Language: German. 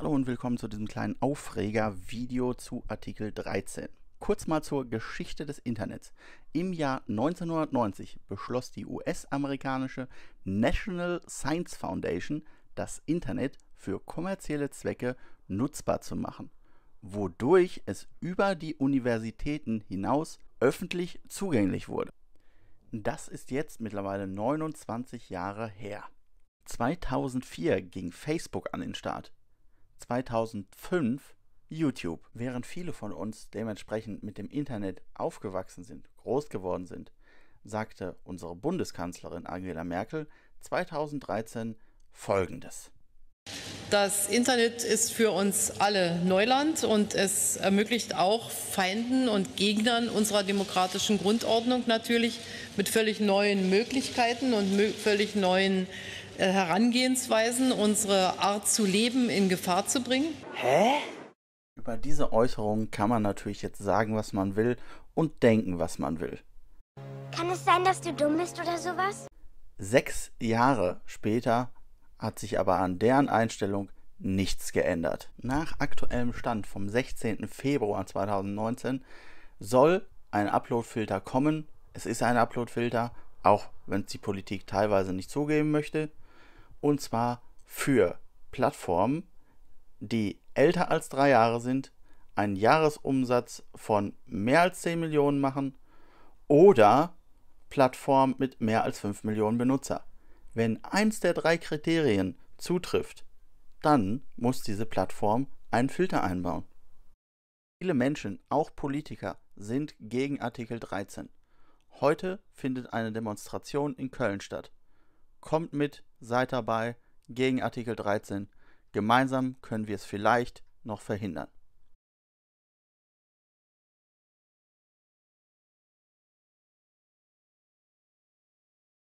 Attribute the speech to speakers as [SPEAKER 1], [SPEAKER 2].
[SPEAKER 1] Hallo und willkommen zu diesem kleinen Aufreger-Video zu Artikel 13. Kurz mal zur Geschichte des Internets. Im Jahr 1990 beschloss die US-amerikanische National Science Foundation, das Internet für kommerzielle Zwecke nutzbar zu machen, wodurch es über die Universitäten hinaus öffentlich zugänglich wurde. Das ist jetzt mittlerweile 29 Jahre her. 2004 ging Facebook an den Start. 2005 YouTube. Während viele von uns dementsprechend mit dem Internet aufgewachsen sind, groß geworden sind, sagte unsere Bundeskanzlerin Angela Merkel 2013 Folgendes. Das Internet
[SPEAKER 2] ist für uns alle Neuland und es ermöglicht auch Feinden und Gegnern unserer demokratischen Grundordnung natürlich mit völlig neuen Möglichkeiten und völlig neuen äh, Herangehensweisen, unsere Art zu leben in Gefahr zu bringen?
[SPEAKER 1] Hä? Über diese Äußerungen kann man natürlich jetzt sagen, was man will und denken, was man will.
[SPEAKER 2] Kann es sein, dass du dumm bist oder sowas?
[SPEAKER 1] Sechs Jahre später hat sich aber an deren Einstellung nichts geändert. Nach aktuellem Stand vom 16. Februar 2019 soll ein Uploadfilter kommen. Es ist ein Uploadfilter, auch wenn es die Politik teilweise nicht zugeben möchte. Und zwar für Plattformen, die älter als drei Jahre sind, einen Jahresumsatz von mehr als 10 Millionen machen oder Plattformen mit mehr als 5 Millionen Benutzer. Wenn eins der drei Kriterien zutrifft, dann muss diese Plattform einen Filter einbauen. Viele Menschen, auch Politiker, sind gegen Artikel 13. Heute findet eine Demonstration in Köln statt. Kommt mit, seid dabei gegen Artikel 13. Gemeinsam können wir es vielleicht noch verhindern.